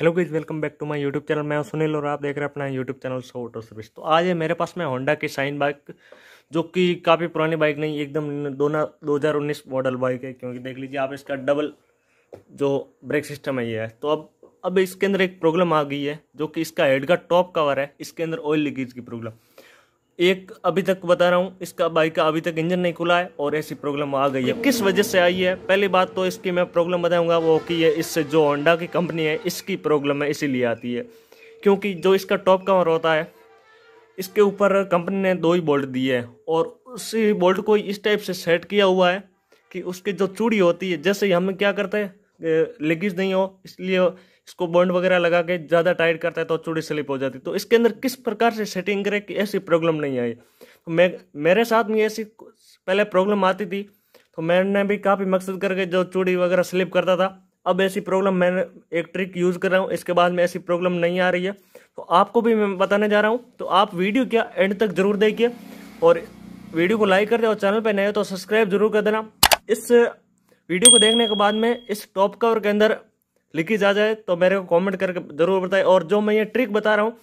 Hello guys welcome back to my YouTube channel मैं सुनील और आप देख रहे हैं अपना YouTube channel so auto service तो आज है मेरे पास में होंडा की शाइन बाइक जो कि काफ़ी पुरानी बाइक नहीं एकदम दोना दो हज़ार उन्नीस मॉडल बाइक है क्योंकि देख लीजिए आप इसका डबल जो ब्रेक सिस्टम है ये है तो अब अब इसके अंदर एक प्रॉब्लम आ गई है जो कि इसका हेड का टॉप कवर है इसके अंदर ऑयल लीकेज की प्रॉब्लम एक अभी तक बता रहा हूँ इसका बाइक का अभी तक इंजन नहीं खुला है और ऐसी प्रॉब्लम आ गई है किस वजह से आई है पहली बात तो इसकी मैं प्रॉब्लम बताऊंगा वो कि ये इससे जो होंडा की कंपनी है इसकी प्रॉब्लम है इसीलिए आती है क्योंकि जो इसका टॉप कवर होता है इसके ऊपर कंपनी ने दो ही बोल्ट दिए है और उसी बोल्ट को इस टाइप से सेट किया हुआ है कि उसकी जो चूड़ी होती है जैसे हम क्या करते हैं लेगीज नहीं हो इसलिए इसको बॉन्ड वगैरह लगा के ज़्यादा टाइट करता है तो चूड़ी स्लिप हो जाती है तो इसके अंदर किस प्रकार से सेटिंग करें कि ऐसी प्रॉब्लम नहीं आई तो मैं मेरे साथ में ऐसी पहले प्रॉब्लम आती थी तो मैंने भी काफ़ी मकसद करके जो चूड़ी वगैरह स्लिप करता था अब ऐसी प्रॉब्लम मैंने एक ट्रिक यूज़ कर रहा हूँ इसके बाद में ऐसी प्रॉब्लम नहीं आ रही है तो आपको भी मैं बताने जा रहा हूँ तो आप वीडियो क्या एंड तक जरूर देखिए और वीडियो को लाइक कर दे और चैनल पर नए हो तो सब्सक्राइब जरूर कर देना इस वीडियो को देखने के बाद में इस टॉप कवर के अंदर लिखी जा जाए तो मेरे को कमेंट करके ज़रूर बताएं और जो मैं ये ट्रिक बता रहा हूँ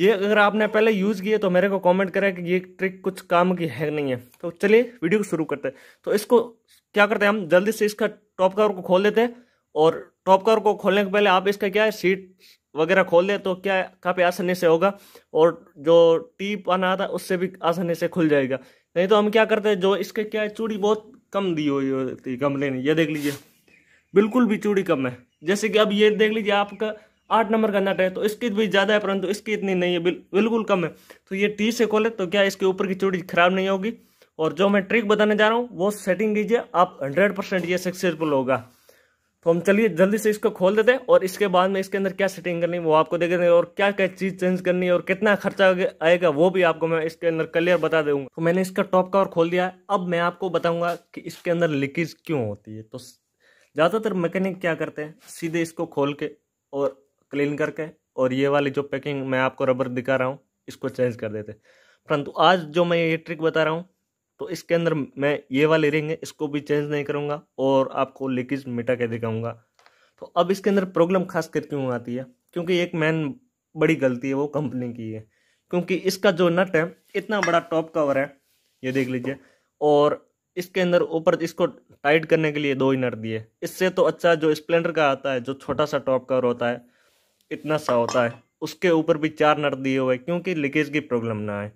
ये अगर आपने पहले यूज़ किया तो मेरे को कमेंट करें कि ये ट्रिक कुछ काम की है नहीं है तो चलिए वीडियो को शुरू करते हैं तो इसको क्या करते हैं हम जल्दी से इसका टॉप कवर को खोल देते हैं और टॉप कवर को खोलने के पहले आप इसका क्या है सीट वगैरह खोल दें तो क्या काफ़ी आसानी से होगा और जो टीप आना आता है उससे भी आसानी से खुल जाएगा नहीं तो हम क्या करते हैं जो इसके क्या है चूड़ी बहुत कम दी हुई होती कंपनी ने यह देख लीजिए बिल्कुल भी चूड़ी कम है जैसे कि अब ये देख लीजिए आपका आठ नंबर का नट है तो इसकी भी ज़्यादा है परंतु इसकी इतनी नहीं है बिल्कुल कम है तो ये टी से खोले तो क्या इसके ऊपर की चूड़ी खराब नहीं होगी और जो मैं ट्रिक बताने जा रहा हूँ वो सेटिंग कीजिए आप हंड्रेड परसेंट ये सक्सेसफुल होगा तो हम चलिए जल्दी से इसको खोल देते हैं और इसके बाद में इसके अंदर क्या सेटिंग करनी है वो आपको देख देंगे और क्या क्या चीज़ चेंज करनी है और कितना खर्चा आएगा वो भी आपको मैं इसके अंदर क्लियर बता दूंगा तो मैंने इसका टॉप कवर खोल दिया अब मैं आपको बताऊंगा कि इसके अंदर लीकेज क्यों होती है तो ज़्यादातर मैकेनिक क्या करते हैं सीधे इसको खोल के और क्लीन करके और ये वाली जो पैकिंग मैं आपको रबर दिखा रहा हूँ इसको चेंज कर देते परंतु आज जो मैं ये ट्रिक बता रहा हूँ तो इसके अंदर मैं ये वाली रिंग है इसको भी चेंज नहीं करूँगा और आपको लीकेज मिटा के दिखाऊँगा तो अब इसके अंदर प्रॉब्लम खास कर क्यों आती है क्योंकि एक मैन बड़ी गलती है वो कंपनी की है क्योंकि इसका जो नट है इतना बड़ा टॉप कवर है ये देख लीजिए और इसके अंदर ऊपर इसको टाइट करने के लिए दो इनर दिए इससे तो अच्छा जो स्प्लेंडर का आता है जो छोटा सा टॉप कवर होता है इतना सा होता है उसके ऊपर भी चार नट दिए हुए क्योंकि लीकेज की प्रॉब्लम ना आए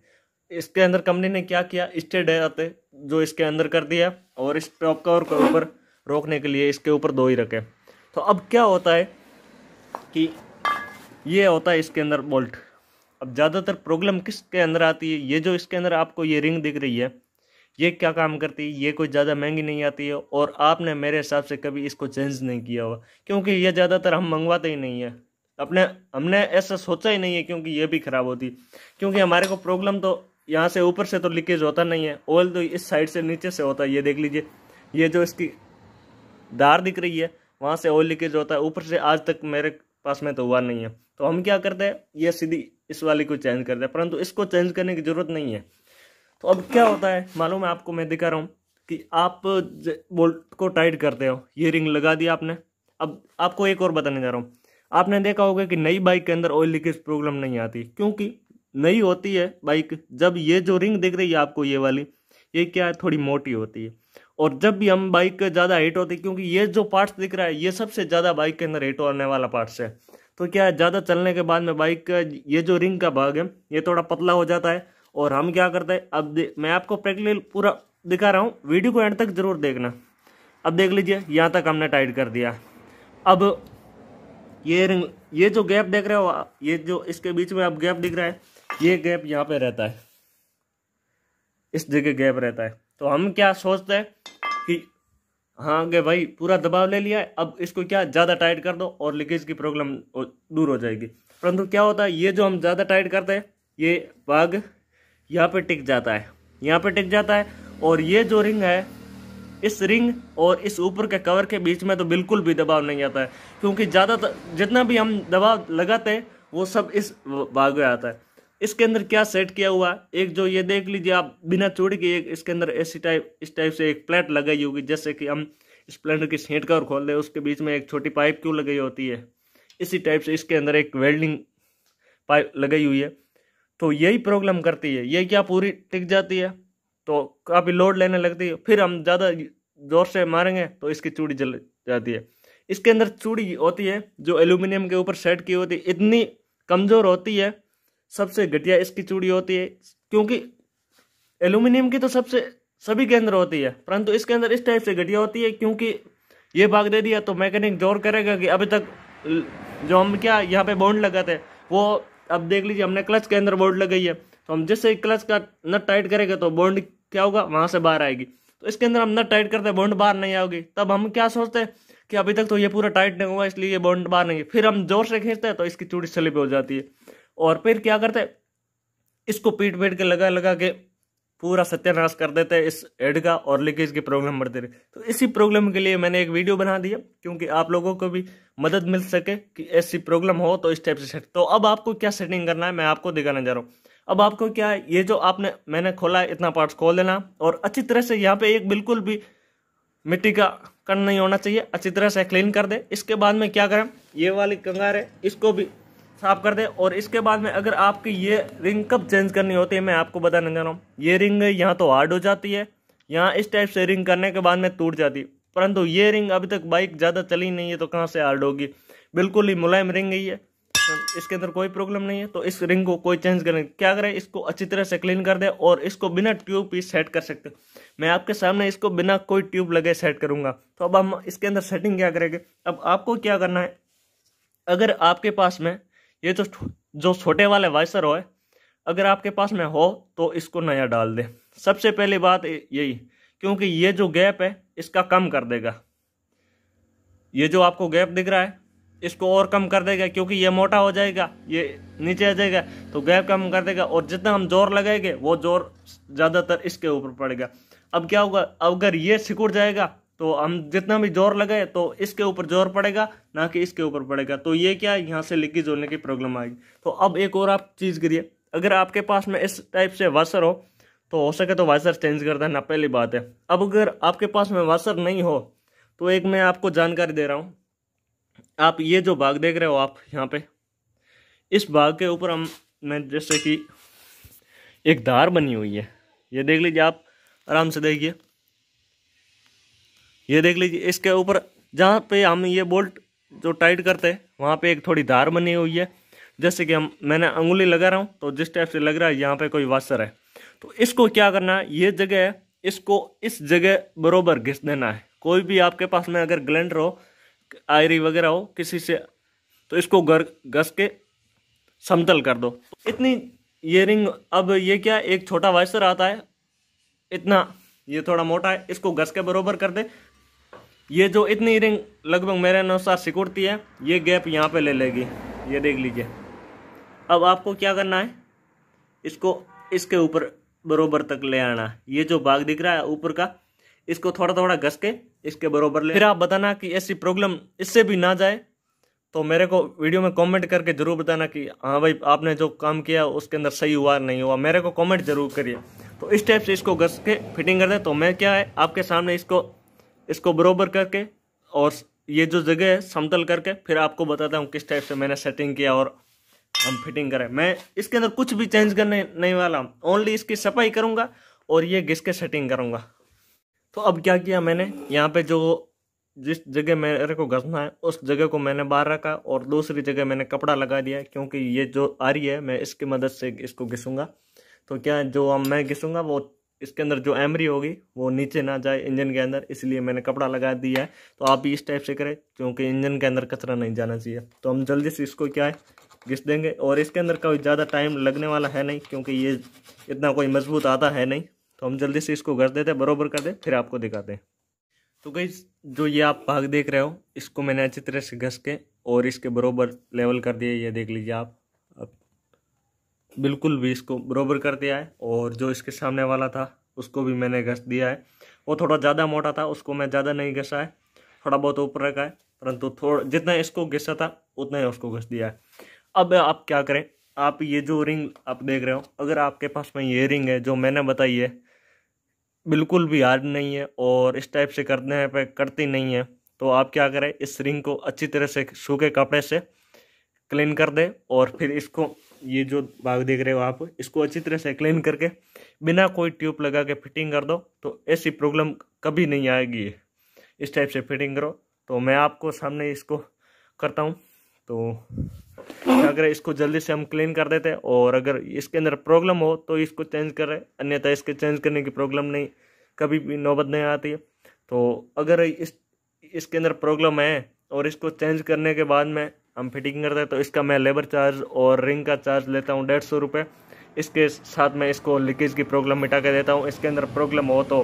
इसके अंदर कंपनी ने क्या किया स्टेड आते जो इसके अंदर कर दिया और इस टॉप कवर के ऊपर रोकने के लिए इसके ऊपर दो ही रखे तो अब क्या होता है कि ये होता है इसके अंदर बोल्ट अब ज़्यादातर प्रॉब्लम किसके अंदर आती है ये जो इसके अंदर आपको ये रिंग दिख रही है ये क्या काम करती है ये कोई ज़्यादा महंगी नहीं आती है और आपने मेरे हिसाब से कभी इसको चेंज नहीं किया हुआ क्योंकि ये ज़्यादातर हम मंगवाते ही नहीं है अपने हमने ऐसा सोचा ही नहीं है क्योंकि ये भी ख़राब होती क्योंकि हमारे को प्रॉब्लम तो यहाँ से ऊपर से तो लीकेज होता नहीं है ऑयल तो इस साइड से नीचे से होता है ये देख लीजिए ये जो इसकी धार दिख रही है वहाँ से ऑयल लीकेज होता है ऊपर से आज तक मेरे पास में तो हुआ नहीं है तो हम क्या करते हैं ये सीधी इस वाली को चेंज करते हैं परंतु इसको चेंज करने की ज़रूरत नहीं है तो अब क्या होता है मालूम है आपको मैं दिखा रहा हूँ कि आप बोल्ट को टाइट करते हो ये रिंग लगा दिया आपने अब आपको एक और बताने जा रहा हूँ आपने देखा होगा कि नई बाइक के अंदर ऑयल लीकेज प्रॉब्लम नहीं आती क्योंकि नई होती है बाइक जब ये जो रिंग दिख रही है आपको ये वाली ये क्या है थोड़ी मोटी होती है और जब भी हम बाइक ज़्यादा हिट होती है क्योंकि ये जो पार्ट्स दिख रहा है ये सबसे ज़्यादा बाइक के अंदर हिट होने वाला पार्ट्स है तो क्या है ज़्यादा चलने के बाद में बाइक ये जो रिंग का भाग है ये थोड़ा पतला हो जाता है और हम क्या करते हैं अब मैं आपको प्रैक्टिकल पूरा दिखा रहा हूँ वीडियो को एंड तक जरूर देखना अब देख लीजिए यहाँ तक हमने टाइट कर दिया अब ये रिंग ये जो गैप देख रहे हो ये जो इसके बीच में अब गैप दिख रहा है ये गैप यहाँ पे रहता है इस जगह गैप रहता है तो हम क्या सोचते हैं कि हाँ गे भाई पूरा दबाव ले लिया है अब इसको क्या ज़्यादा टाइट कर दो और लीकेज की प्रॉब्लम दूर हो जाएगी परंतु क्या होता है ये जो हम ज़्यादा टाइट करते हैं ये भाग यहाँ पे टिक जाता है यहाँ पे टिक जाता है और ये जो रिंग है इस रिंग और इस ऊपर के कवर के बीच में तो बिल्कुल भी दबाव नहीं आता है क्योंकि ज़्यादातर जितना भी हम दबाव लगाते हैं वो सब इस भाग में आता है इसके अंदर क्या सेट किया हुआ एक जो ये देख लीजिए आप बिना चूड़ी के एक इसके अंदर ऐसी टाइप इस टाइप से एक प्लेट लगाई होगी जैसे कि हम स्प्लेंडर की सीट कवर खोल दें उसके बीच में एक छोटी पाइप क्यों लगाई होती है इसी टाइप से इसके अंदर एक वेल्डिंग पाइप लगाई हुई है तो यही प्रॉब्लम करती है ये क्या पूरी टिक जाती है तो काफ़ी लोड लेने लगती है फिर हम ज़्यादा जोर से मारेंगे तो इसकी चूड़ी जल जाती है इसके अंदर चूड़ी होती है जो एल्यूमिनियम के ऊपर सेट की होती है इतनी कमज़ोर होती है सबसे घटिया इसकी चूड़ी होती है क्योंकि एल्यूमिनियम की तो सबसे सभी के अंदर होती है परंतु इसके अंदर इस टाइप से घटिया होती है क्योंकि ये भाग दे दिया तो मैकेनिक जोर करेगा कि अभी तक जो हम क्या यहाँ पे बॉन्ड लगाते हैं वो अब देख लीजिए हमने क्लच के अंदर बोर्ड लगाई है तो हम जैसे क्लच का नट टाइट करेंगे तो बोर्ड क्या होगा वहाँ से बाहर आएगी तो इसके अंदर हम नट टाइट करते हैं बॉन्ड बाहर नहीं आओगी तब हम क्या सोचते हैं कि अभी तक तो ये पूरा टाइट नहीं हुआ इसलिए ये बोन्ड बाहर नहीं फिर हम जोर से खींचते हैं तो इसकी चूड़ी स्लिप हो जाती है और फिर क्या करते हैं इसको पीट पीट के लगा लगा के पूरा सत्यानाश कर देते हैं इस हेड का और लीकेज की प्रॉब्लम बढ़ते रहे तो इसी प्रॉब्लम के लिए मैंने एक वीडियो बना दिया क्योंकि आप लोगों को भी मदद मिल सके कि ऐसी प्रॉब्लम हो तो इस टाइप से सेट तो अब आपको क्या सेटिंग करना है मैं आपको दिखाने जा रहा हूँ अब आपको क्या है ये जो आपने मैंने खोला है इतना पार्ट्स खोल देना और अच्छी तरह से यहाँ पर एक बिल्कुल भी मिट्टी का कण नहीं होना चाहिए अच्छी तरह से क्लीन कर दे इसके बाद में क्या करें ये वाली कंगार है इसको भी साफ कर दे और इसके बाद में अगर आपकी ये रिंग कब चेंज करनी होती है मैं आपको बताने जा रहा हूँ ये रिंग यहाँ तो हार्ड हो जाती है यहाँ इस टाइप से रिंग करने के बाद में टूट जाती परंतु ये रिंग अभी तक बाइक ज़्यादा चली नहीं है तो कहाँ से हार्ड होगी बिल्कुल ही मुलायम रिंग ही है तो इसके अंदर कोई प्रॉब्लम नहीं है तो इस रिंग को कोई चेंज करें क्या करें इसको अच्छी तरह से क्लीन कर दे और इसको बिना ट्यूब ही सेट कर सकते मैं आपके सामने इसको बिना कोई ट्यूब लगे सेट करूंगा तो अब हम इसके अंदर सेटिंग क्या करेंगे अब आपको क्या करना है अगर आपके पास में ये जो जो छोटे वाले वाइसर हो अगर आपके पास में हो तो इसको नया डाल दें सबसे पहली बात यही क्योंकि ये जो गैप है इसका कम कर देगा ये जो आपको गैप दिख रहा है इसको और कम कर देगा क्योंकि ये मोटा हो जाएगा ये नीचे आ जाएगा तो गैप कम कर देगा और जितना हम जोर लगाएंगे वो जोर ज़्यादातर इसके ऊपर पड़ेगा अब क्या होगा अगर ये सिकुड़ जाएगा तो हम जितना भी जोर लगाए तो इसके ऊपर जोर पड़ेगा ना कि इसके ऊपर पड़ेगा तो ये क्या यहाँ से लीकेज होने की प्रॉब्लम आएगी तो अब एक और आप चीज़ करिए अगर आपके पास में इस टाइप से वाशर हो तो हो सके तो वाशर चेंज कर देना पहली बात है अब अगर आपके पास में वाशर नहीं हो तो एक मैं आपको जानकारी दे रहा हूँ आप ये जो भाग देख रहे हो आप यहाँ पे इस भाग के ऊपर हम मैं जैसे कि एक धार बनी हुई है ये देख लीजिए आप आराम से देखिए ये देख लीजिए इसके ऊपर जहाँ पे हम ये बोल्ट जो टाइट करते हैं वहाँ पे एक थोड़ी धार बनी हुई है जैसे कि हम मैंने अंगुली लगा रहा हूँ तो जिस टाइप से लग रहा है यहाँ पे कोई वासर है तो इसको क्या करना है ये जगह है इसको इस जगह बरोबर घिस देना है कोई भी आपके पास में अगर ग्लेंडर हो आयरी वगैरह हो किसी से तो इसको घर घस के समतल कर दो इतनी ये अब ये क्या एक छोटा वाइसर आता है इतना ये थोड़ा मोटा है इसको घस के बरोबर कर दे ये जो इतनी रिंग लगभग मेरे अनुसार सिकुड़ती है ये गैप यहाँ पे ले लेगी ये देख लीजिए अब आपको क्या करना है इसको इसके ऊपर बरोबर तक ले आना ये जो भाग दिख रहा है ऊपर का इसको थोड़ा थोड़ा घस के इसके बरोबर ले फिर आप बताना कि ऐसी प्रॉब्लम इससे भी ना जाए तो मेरे को वीडियो में कमेंट करके ज़रूर बताना कि हाँ भाई आपने जो काम किया उसके अंदर सही हुआ नहीं हुआ मेरे को कमेंट ज़रूर करिए तो इस टाइप से इसको घस के फिटिंग कर दें तो मैं क्या है आपके सामने इसको इसको बरोबर करके और ये जो जगह है समतल करके फिर आपको बताता हूँ किस टाइप से मैंने सेटिंग किया और हम फिटिंग करें मैं इसके अंदर कुछ भी चेंज करने नहीं वाला हूँ ओनली इसकी सफाई करूँगा और ये घिस के सेटिंग करूँगा तो अब क्या किया मैंने यहाँ पे जो जिस जगह मेरे को घसना है उस जगह को मैंने बाहर रखा और दूसरी जगह मैंने कपड़ा लगा दिया क्योंकि ये जो आ रही है मैं इसकी मदद से इसको घिसूँगा तो क्या जो मैं घिसूँगा वो इसके अंदर जो एमरी होगी वो नीचे ना जाए इंजन के अंदर इसलिए मैंने कपड़ा लगा दिया है तो आप भी इस टाइप से करें क्योंकि इंजन के अंदर कचरा नहीं जाना चाहिए तो हम जल्दी से इसको क्या है घिस देंगे और इसके अंदर कोई ज़्यादा टाइम लगने वाला है नहीं क्योंकि ये इतना कोई मजबूत आता है नहीं तो हम जल्दी से इसको घस देते बराबर बरोबर कर दें फिर आपको दिखाते हैं तो कई जो ये आप भाग देख रहे हो इसको मैंने अच्छी तरह से घस के और इसके बरोबर लेवल कर दिए ये देख लीजिए आप बिल्कुल भी इसको बरोबर कर दिया है और जो इसके सामने वाला था उसको भी मैंने घस दिया है वो थोड़ा ज़्यादा मोटा था उसको मैं ज़्यादा नहीं घसा है थोड़ा बहुत ऊपर रखा है परंतु थोड़ा जितना इसको घसा था उतना ही उसको घस दिया है अब आप क्या करें आप ये जो रिंग आप देख रहे हो अगर आपके पास में ये रिंग है जो मैंने बताई है बिल्कुल भी हार्ड नहीं है और इस टाइप से करने पर करती नहीं है तो आप क्या करें इस रिंग को अच्छी तरह से सूखे कपड़े से क्लीन कर दें और फिर इसको ये जो भाग देख रहे हो आप इसको अच्छी तरह से क्लीन करके बिना कोई ट्यूब लगा के फिटिंग कर दो तो ऐसी प्रॉब्लम कभी नहीं आएगी इस टाइप से फिटिंग करो तो मैं आपको सामने इसको करता हूँ तो अगर इसको जल्दी से हम क्लीन कर देते और अगर इसके अंदर प्रॉब्लम हो तो इसको चेंज करें अन्यथा इसके चेंज करने की प्रॉब्लम नहीं कभी भी नौबत नहीं आती है तो अगर इस इसके अंदर प्रॉब्लम है और इसको चेंज करने के बाद में हम फिटिंग करते हैं तो इसका मैं लेबर चार्ज और रिंग का चार्ज लेता हूँ डेढ़ सौ रुपये इसके साथ मैं इसको लीकेज की प्रॉब्लम मिटा के देता हूँ इसके अंदर प्रॉब्लम हो तो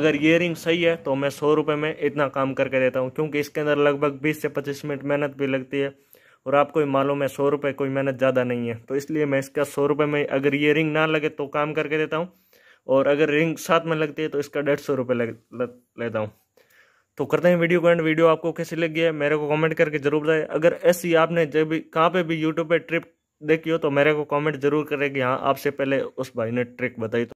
अगर ये रिंग सही है तो मैं सौ रुपये में इतना काम करके देता हूँ क्योंकि इसके अंदर लगभग बीस से पच्चीस मिनट मेहनत भी लगती है और आपको मालूम है सौ रुपये कोई मेहनत ज़्यादा नहीं है तो इसलिए मैं इसका सौ रुपये में अगर ये रिंग ना लगे तो काम करके देता हूँ और अगर रिंग साथ में लगती है तो इसका डेढ़ सौ रुपये लेता हूँ तो करते हैं वीडियो को एंड वीडियो आपको कैसी लगी है मेरे को कमेंट करके जरूर बताएं अगर ऐसी आपने जब भी कहाँ पे भी यूट्यूब पे ट्रिप देखी हो तो मेरे को कमेंट जरूर करें कि हाँ आपसे पहले उस भाई ने ट्रिक बताई तो।